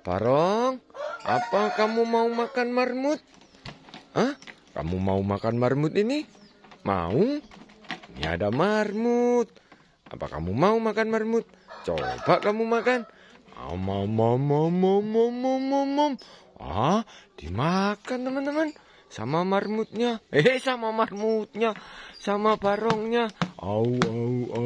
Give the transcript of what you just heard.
Parong, apa kamu mau makan marmut? Hah? Kamu mau makan marmut ini? Mau? Ini ada marmut. Apa kamu mau makan marmut? Coba kamu makan. Ah, mau, mau, mau, mau, mau, mau, mau, mau. Ah, dimakan teman-teman. Sama marmutnya. Eh, sama marmutnya. Sama barongnya. Au, au, au.